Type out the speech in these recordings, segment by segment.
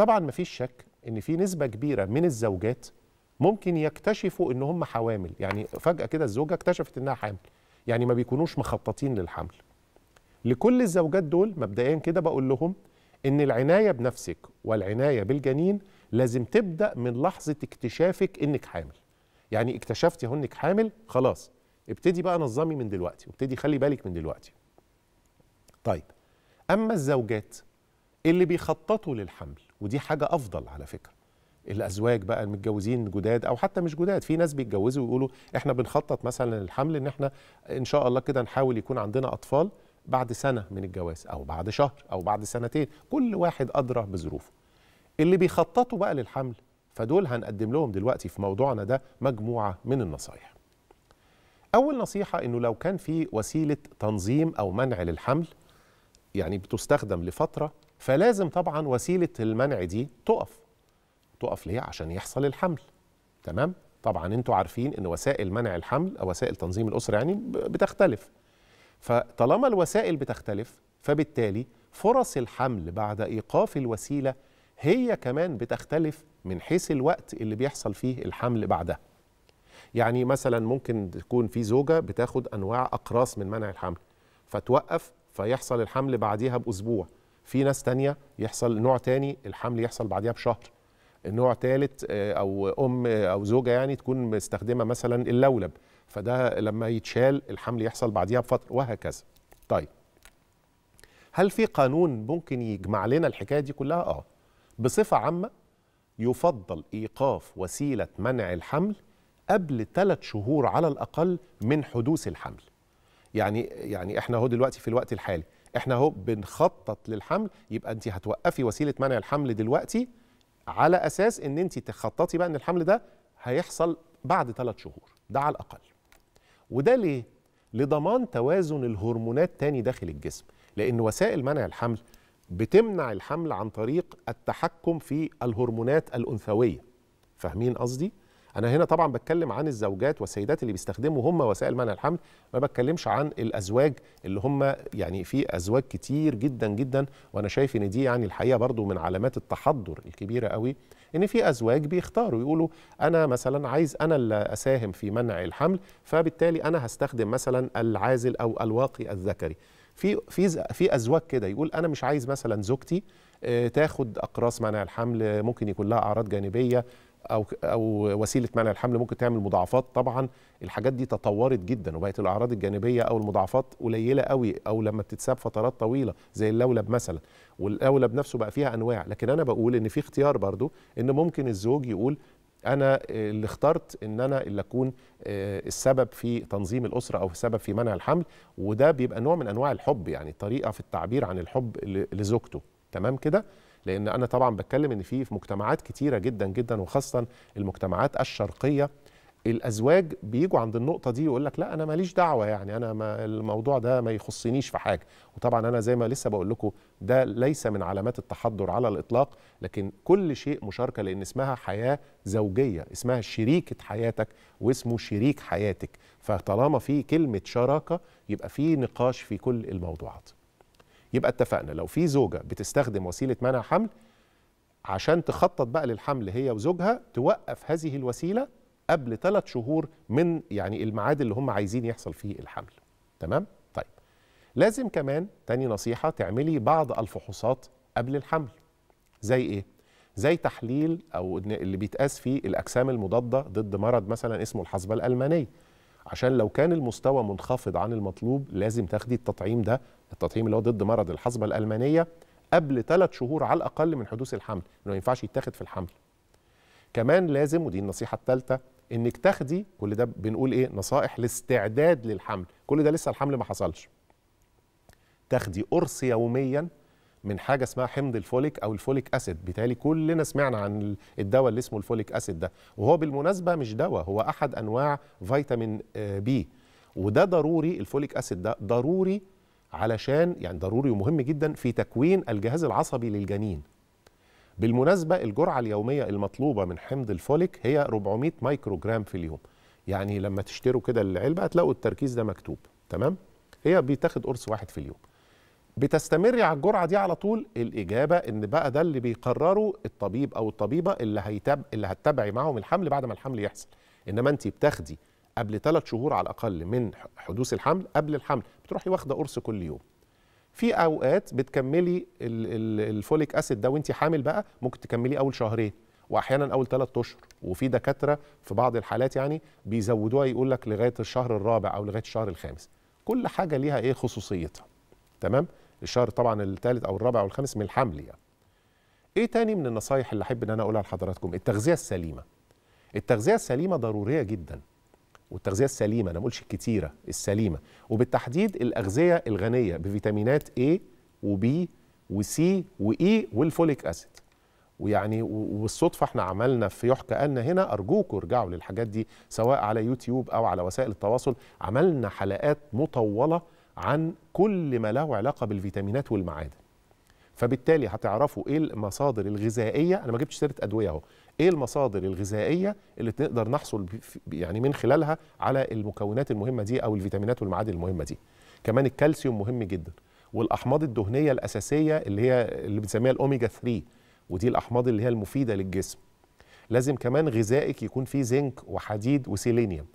طبعا مفيش شك ان في نسبه كبيره من الزوجات ممكن يكتشفوا ان هم حوامل يعني فجاه كده الزوجه اكتشفت انها حامل يعني ما بيكونوش مخططين للحمل لكل الزوجات دول مبدئيا كده بقول لهم ان العنايه بنفسك والعنايه بالجنين لازم تبدا من لحظه اكتشافك انك حامل يعني اكتشفتي اهو انك حامل خلاص ابتدي بقى نظمي من دلوقتي وابتدي خلي بالك من دلوقتي طيب اما الزوجات اللي بيخططوا للحمل ودي حاجه افضل على فكره الازواج بقى المتجوزين جداد او حتى مش جداد في ناس بيتجوزوا ويقولوا احنا بنخطط مثلا للحمل ان احنا ان شاء الله كده نحاول يكون عندنا اطفال بعد سنه من الجواز او بعد شهر او بعد سنتين كل واحد ادرى بظروفه اللي بيخططوا بقى للحمل فدول هنقدم لهم دلوقتي في موضوعنا ده مجموعه من النصايح اول نصيحه انه لو كان في وسيله تنظيم او منع للحمل يعني بتستخدم لفتره فلازم طبعا وسيله المنع دي تقف تقف ليه عشان يحصل الحمل تمام طبعا انتوا عارفين ان وسائل منع الحمل او وسائل تنظيم الاسره يعني بتختلف فطالما الوسائل بتختلف فبالتالي فرص الحمل بعد ايقاف الوسيله هي كمان بتختلف من حيث الوقت اللي بيحصل فيه الحمل بعدها يعني مثلا ممكن تكون في زوجه بتاخد انواع اقراص من منع الحمل فتوقف فيحصل الحمل بعديها باسبوع في ناس تانية يحصل نوع تاني الحمل يحصل بعدها بشهر النوع ثالث آه، او ام او زوجه يعني تكون مستخدمه مثلا اللولب فده لما يتشال الحمل يحصل بعدها بفتره وهكذا طيب هل في قانون ممكن يجمع لنا الحكايه دي كلها اه بصفه عامه يفضل ايقاف وسيله منع الحمل قبل ثلاث شهور على الاقل من حدوث الحمل يعني يعني احنا اهو دلوقتي في الوقت الحالي احنا اهو بنخطط للحمل يبقى انت هتوقفي وسيله منع الحمل دلوقتي على اساس ان انت تخططي بقى ان الحمل ده هيحصل بعد ثلاث شهور ده على الاقل وده ليه لضمان توازن الهرمونات تاني داخل الجسم لان وسائل منع الحمل بتمنع الحمل عن طريق التحكم في الهرمونات الانثويه فاهمين قصدي انا هنا طبعا بتكلم عن الزوجات والسيدات اللي بيستخدموا هم وسائل منع الحمل ما بتكلمش عن الازواج اللي هم يعني في ازواج كتير جدا جدا وانا شايف ان دي يعني الحقيقه برضو من علامات التحضر الكبيره قوي ان في ازواج بيختاروا يقولوا انا مثلا عايز انا اللي اساهم في منع الحمل فبالتالي انا هستخدم مثلا العازل او الواقي الذكري في في في ازواج كده يقول انا مش عايز مثلا زوجتي آه، تاخد اقراص منع الحمل ممكن يكون لها اعراض جانبيه او او وسيله منع الحمل ممكن تعمل مضاعفات طبعا الحاجات دي تطورت جدا وبقت الاعراض الجانبيه او المضاعفات قليله قوي او لما بتتساب فترات طويله زي اللولب مثلا واللولب نفسه بقى فيها انواع لكن انا بقول ان في اختيار برضو ان ممكن الزوج يقول انا اللي اخترت ان انا اللي اكون آه، السبب في تنظيم الاسره او السبب في منع الحمل وده بيبقى نوع من انواع الحب يعني طريقه في التعبير عن الحب لزوجته تمام كده لان انا طبعا بتكلم ان في في مجتمعات كتيره جدا جدا وخاصه المجتمعات الشرقيه الازواج بيجوا عند النقطه دي يقول لك لا انا ماليش دعوه يعني انا ما الموضوع ده ما يخصنيش في حاجه وطبعا انا زي ما لسه بقول لكم ده ليس من علامات التحضر على الاطلاق لكن كل شيء مشاركه لان اسمها حياه زوجيه اسمها شريكه حياتك واسمه شريك حياتك فطالما في كلمه شراكه يبقى في نقاش في كل الموضوعات يبقى اتفقنا لو في زوجه بتستخدم وسيله منع حمل عشان تخطط بقى للحمل هي وزوجها توقف هذه الوسيله قبل ثلاث شهور من يعني الميعاد اللي هم عايزين يحصل فيه الحمل تمام طيب لازم كمان تاني نصيحه تعملي بعض الفحوصات قبل الحمل زي ايه زي تحليل او اللي بيتقاس فيه الاجسام المضاده ضد مرض مثلا اسمه الحصبه الالمانيه عشان لو كان المستوى منخفض عن المطلوب لازم تاخدي التطعيم ده التطعيم اللي هو ضد مرض الحصبه الالمانيه قبل ثلاث شهور على الاقل من حدوث الحمل انه ما ينفعش يتاخد في الحمل كمان لازم ودي النصيحه الثالثه انك تاخدي كل ده بنقول ايه نصائح الاستعداد للحمل كل ده لسه الحمل ما حصلش تاخدي قرص يوميا من حاجه اسمها حمض الفوليك او الفوليك اسيد بالتالي كلنا سمعنا عن الدواء اللي اسمه الفوليك اسيد ده وهو بالمناسبه مش دواء هو احد انواع فيتامين آه، بي وده ضروري الفوليك اسيد ده ضروري علشان يعني ضروري ومهم جدا في تكوين الجهاز العصبي للجنين بالمناسبه الجرعه اليوميه المطلوبه من حمض الفوليك هي 400 مايكرو جرام في اليوم يعني لما تشتروا كده العلبه هتلاقوا التركيز ده مكتوب تمام هي بيتاخد قرص واحد في اليوم بتستمري على الجرعه دي على طول الاجابه ان بقى ده اللي بيقرره الطبيب او الطبيبه اللي هيتاب اللي هتتبعي معاهم الحمل بعد ما الحمل يحصل انما انت بتاخدي قبل ثلاث شهور على الاقل من حدوث الحمل قبل الحمل بتروحي واخده قرص كل يوم في اوقات بتكملي الفوليك اسيد ده وانت حامل بقى ممكن تكملي اول شهرين واحيانا اول ثلاث اشهر وفي دكاتره في بعض الحالات يعني بيزودوها يقول لك لغايه الشهر الرابع او لغايه الشهر الخامس كل حاجه ليها ايه خصوصيتها تمام الشهر طبعا الثالث او الرابع او الخامس من الحمل يعني. ايه تاني من النصايح اللي احب ان انا اقولها لحضراتكم التغذيه السليمه التغذيه السليمه ضروريه جدا والتغذيه السليمه انا ما بقولش الكتيره السليمه وبالتحديد الاغذيه الغنيه بفيتامينات A وB وC وE والفوليك اسيد ويعني وبالصدفه احنا عملنا في يحكى ان هنا ارجوكم ارجعوا للحاجات دي سواء على يوتيوب او على وسائل التواصل عملنا حلقات مطوله عن كل ما له علاقه بالفيتامينات والمعادن فبالتالي هتعرفوا ايه المصادر الغذائيه انا ما جبتش سيره ادويه اهو ايه المصادر الغذائيه اللي تقدر نحصل يعني من خلالها على المكونات المهمه دي او الفيتامينات والمعادن المهمه دي كمان الكالسيوم مهم جدا والاحماض الدهنيه الاساسيه اللي هي اللي بنسميها الاوميجا 3 ودي الاحماض اللي هي المفيده للجسم لازم كمان غذائك يكون فيه زنك وحديد وسيلينيوم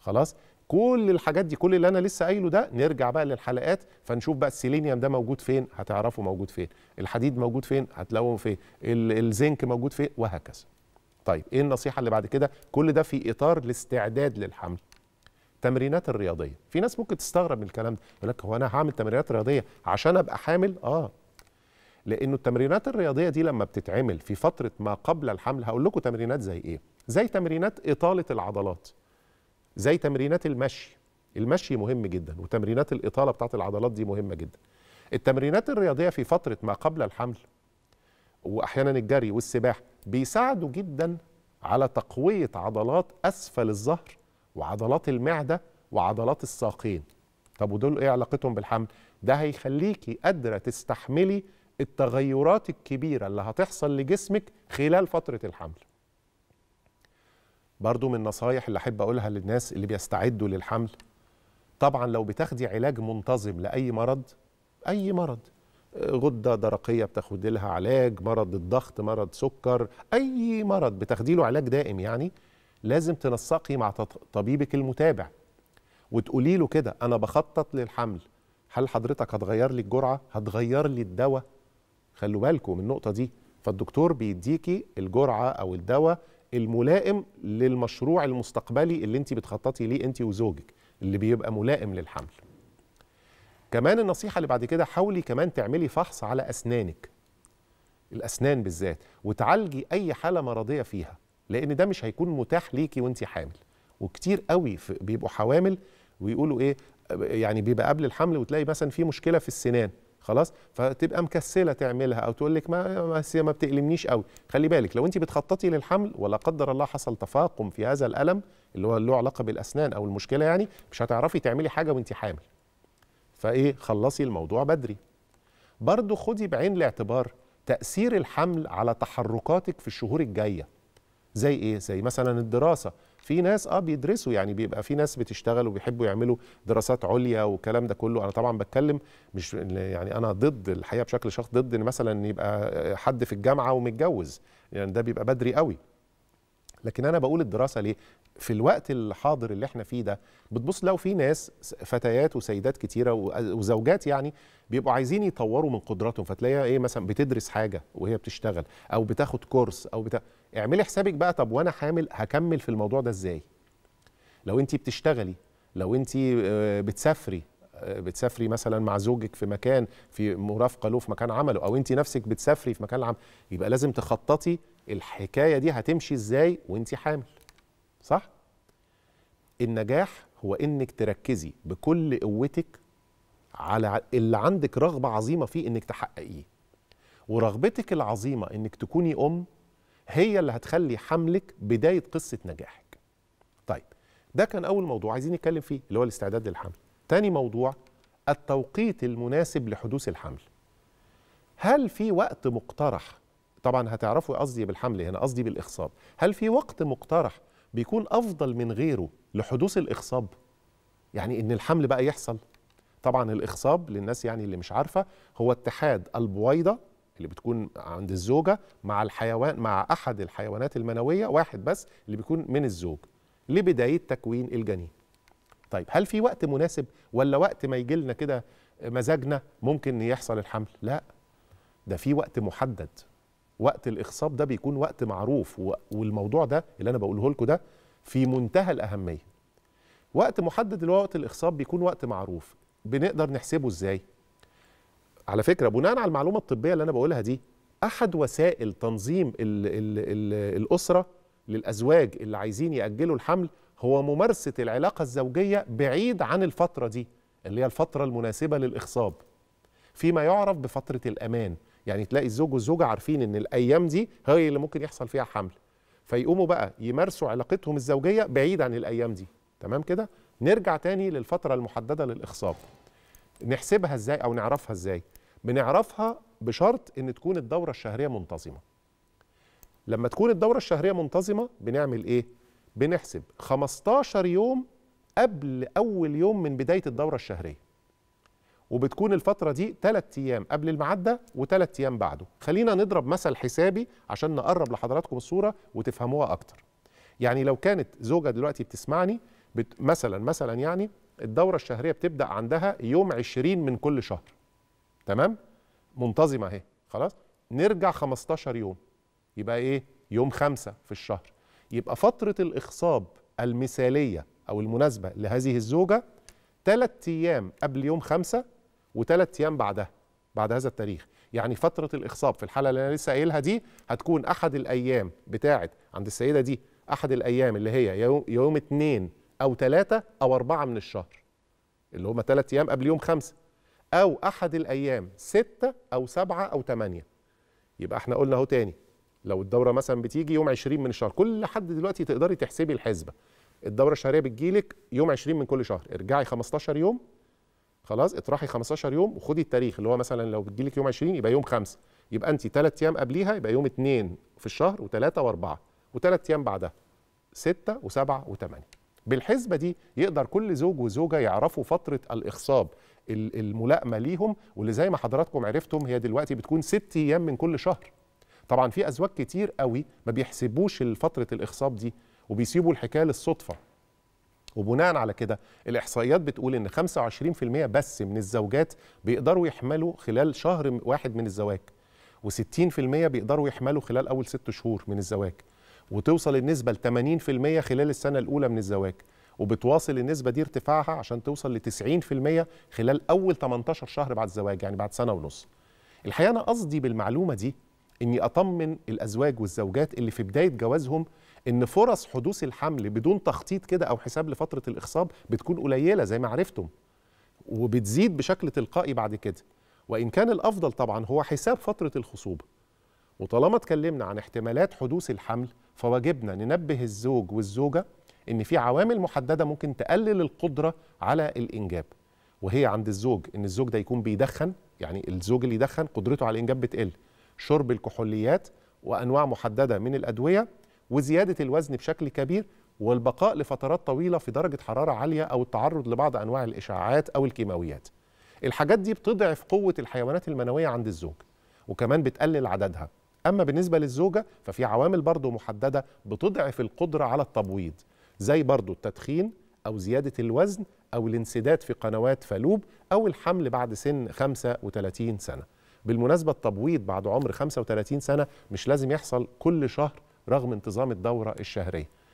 خلاص كل الحاجات دي كل اللي انا لسه قايله ده نرجع بقى للحلقات فنشوف بقى السيلينيوم ده موجود فين هتعرفه موجود فين الحديد موجود فين هتلاقوه فين الزنك موجود فين وهكذا طيب ايه النصيحه اللي بعد كده كل ده في اطار الاستعداد للحمل التمرينات الرياضيه في ناس ممكن تستغرب من الكلام ده يقول لك هو انا هعمل تمرينات رياضيه عشان ابقى حامل اه لانه التمرينات الرياضيه دي لما بتتعمل في فتره ما قبل الحمل هقول لكم تمرينات زي ايه زي تمرينات اطاله العضلات زي تمرينات المشي المشي مهم جدا وتمرينات الاطاله بتاعت العضلات دي مهمه جدا التمرينات الرياضيه في فتره ما قبل الحمل واحيانا الجري والسباحه بيساعدوا جدا على تقويه عضلات اسفل الظهر وعضلات المعده وعضلات الساقين طب ودول ايه علاقتهم بالحمل ده هيخليكي قادره تستحملي التغيرات الكبيره اللي هتحصل لجسمك خلال فتره الحمل برضو من النصايح اللي احب اقولها للناس اللي بيستعدوا للحمل طبعا لو بتاخدي علاج منتظم لاي مرض اي مرض آه، غده درقيه بتاخد لها علاج مرض الضغط مرض سكر اي مرض بتاخدي له علاج دائم يعني لازم تنسقي مع طبيبك المتابع وتقولي له كده انا بخطط للحمل هل حضرتك هتغير لي الجرعه هتغير لي الدواء خلوا بالكم من النقطه دي فالدكتور بيديكي الجرعه او الدواء الملائم للمشروع المستقبلي اللي انت بتخططي ليه انت وزوجك اللي بيبقى ملائم للحمل كمان النصيحه اللي بعد كده حاولي كمان تعملي فحص على اسنانك الاسنان بالذات وتعالجي اي حاله مرضيه فيها لان ده مش هيكون متاح ليكي وانت حامل وكتير قوي بيبقوا حوامل ويقولوا ايه يعني بيبقى قبل الحمل وتلاقي مثلا في مشكله في السنان خلاص فتبقى مكسله تعملها او تقول لك ما ما بتألمنيش قوي خلي بالك لو انت بتخططي للحمل ولا قدر الله حصل تفاقم في هذا الالم اللي هو له علاقه بالاسنان او المشكله يعني مش هتعرفي تعملي حاجه وانت حامل فايه خلصي الموضوع بدري برضه خدي بعين الاعتبار تاثير الحمل على تحركاتك في الشهور الجايه زي ايه زي مثلا الدراسه في ناس اه بيدرسوا يعني بيبقى في ناس بتشتغل وبيحبوا يعملوا دراسات عليا والكلام ده كله انا طبعا بتكلم مش يعني انا ضد الحقيقه بشكل شخص ضد ان مثلا يبقى آه، حد في الجامعه ومتجوز يعني ده بيبقى بدري قوي لكن انا بقول الدراسه ليه في الوقت الحاضر اللي احنا فيه ده بتبص لو في ناس فتيات وسيدات كتيره آه، وزوجات يعني بيبقوا عايزين يطوروا من قدراتهم فتلاقيها ايه مثلا بتدرس حاجه وهي بتشتغل او بتاخد كورس او بتا... اعملي حسابك بقى طب وانا حامل هكمل في الموضوع ده ازاي لو انت بتشتغلي لو انت آه، بتسافري آه، بتسافري مثلا مع زوجك في مكان في مرافقه له في مكان عمله او انت نفسك بتسافري في مكان العمل يبقى لازم تخططي الحكايه دي هتمشي ازاي وانت حامل صح النجاح هو انك تركزي بكل قوتك على اللي عندك رغبه عظيمه فيه انك تحققيه ورغبتك العظيمه انك تكوني ام هي اللي هتخلي حملك بدايه قصه نجاحك طيب ده كان اول موضوع عايزين نتكلم فيه اللي هو الاستعداد للحمل تاني موضوع التوقيت المناسب لحدوث الحمل هل في وقت مقترح طبعا هتعرفوا قصدي بالحمل هنا قصدي بالاخصاب هل في وقت مقترح بيكون افضل من غيره لحدوث الاخصاب يعني ان الحمل بقى يحصل طبعا الاخصاب للناس يعني اللي مش عارفه هو اتحاد البويضه اللي بتكون عند الزوجه مع الحيوان مع احد الحيوانات المنويه واحد بس اللي بيكون من الزوج لبدايه تكوين الجنين طيب هل في وقت مناسب ولا وقت ما يجي لنا كده مزاجنا ممكن يحصل الحمل لا ده في وقت محدد وقت الاخصاب ده بيكون وقت معروف والموضوع ده اللي انا بقوله لكم ده في منتهى الاهميه وقت محدد اللي هو وقت الاخصاب بيكون وقت معروف بنقدر نحسبه ازاي على فكره بناء على المعلومه الطبيه اللي انا بقولها دي احد وسائل تنظيم الـ الـ الـ الاسره للازواج اللي عايزين ياجلوا الحمل هو ممارسه العلاقه الزوجيه بعيد عن الفتره دي اللي هي الفتره المناسبه للاخصاب فيما يعرف بفتره الامان يعني تلاقي الزوج والزوجه عارفين ان الايام دي هي اللي ممكن يحصل فيها حمل فيقوموا بقى يمارسوا علاقتهم الزوجيه بعيد عن الايام دي تمام كده نرجع تاني للفتره المحدده للاخصاب نحسبها ازاي او نعرفها ازاي بنعرفها بشرط ان تكون الدوره الشهريه منتظمه لما تكون الدوره الشهريه منتظمه بنعمل ايه بنحسب 15 يوم قبل اول يوم من بدايه الدوره الشهريه وبتكون الفتره دي 3 ايام قبل المعده و3 ايام بعده خلينا نضرب مثل حسابي عشان نقرب لحضراتكم الصوره وتفهموها اكتر يعني لو كانت زوجه دلوقتي بتسمعني بت مثلا مثلا يعني الدوره الشهريه بتبدا عندها يوم 20 من كل شهر تمام منتظمه اهي خلاص نرجع 15 يوم يبقى ايه يوم خمسة في الشهر يبقى فترة الإخصاب المثالية أو المناسبة لهذه الزوجة ثلاث أيام قبل يوم خمسة وثلاث أيام بعدها بعد هذا التاريخ يعني فترة الإخصاب في الحالة اللي أنا لسه قايلها دي هتكون أحد الأيام بتاعة عند السيدة دي أحد الأيام اللي هي يوم, يوم اتنين أو ثلاثة أو أربعة من الشهر اللي هما ثلاث أيام قبل يوم خمسة أو أحد الأيام ستة أو سبعة أو ثمانية يبقى احنا قلنا أهو تاني لو الدورة مثلا بتيجي يوم 20 من الشهر كل حد دلوقتي تقدري تحسبي الحسبة الدورة الشهرية بتجيلك يوم 20 من كل شهر ارجعي 15 يوم خلاص اطرحي 15 يوم وخدي التاريخ اللي هو مثلا لو بتجيلك يوم 20 يبقى يوم 5 يبقى انت ثلاث ايام قبليها يبقى يوم 2 في الشهر وثلاثة وأربعة وثلاث ايام بعدها 6 و7 و8 بالحسبة دي يقدر كل زوج وزوجة يعرفوا فترة الإخصاب الملائمه ليهم واللي زي ما حضراتكم عرفتم هي دلوقتي بتكون ست ايام من كل شهر طبعا في ازواج كتير قوي ما بيحسبوش فتره الاخصاب دي وبيسيبوا الحكايه للصدفه وبناء على كده الاحصائيات بتقول ان 25% بس من الزوجات بيقدروا يحملوا خلال شهر واحد من الزواج و60% بيقدروا يحملوا خلال اول ست شهور من الزواج وتوصل النسبه ل 80% خلال السنه الاولى من الزواج وبتواصل النسبه دي ارتفاعها عشان توصل ل 90% خلال اول 18 شهر بعد الزواج يعني بعد سنه ونص. الحقيقه انا قصدي بالمعلومه دي اني اطمن الازواج والزوجات اللي في بدايه جوازهم ان فرص حدوث الحمل بدون تخطيط كده او حساب لفتره الاخصاب بتكون قليله زي ما عرفتم وبتزيد بشكل تلقائي بعد كده وان كان الافضل طبعا هو حساب فتره الخصوبه وطالما اتكلمنا عن احتمالات حدوث الحمل فواجبنا ننبه الزوج والزوجه ان في عوامل محدده ممكن تقلل القدره على الانجاب وهي عند الزوج ان الزوج ده يكون بيدخن يعني الزوج اللي يدخن قدرته على الانجاب بتقل شرب الكحوليات وانواع محدده من الادويه وزياده الوزن بشكل كبير والبقاء لفترات طويله في درجه حراره عاليه او التعرض لبعض انواع الاشعاعات او الكيماويات الحاجات دي بتضعف قوه الحيوانات المنويه عند الزوج وكمان بتقلل عددها اما بالنسبه للزوجه ففي عوامل برضه محدده بتضعف القدره على التبويض زي برضو التدخين أو زيادة الوزن أو الانسداد في قنوات فالوب أو الحمل بعد سن 35 سنة بالمناسبة التبويض بعد عمر 35 سنة مش لازم يحصل كل شهر رغم انتظام الدورة الشهرية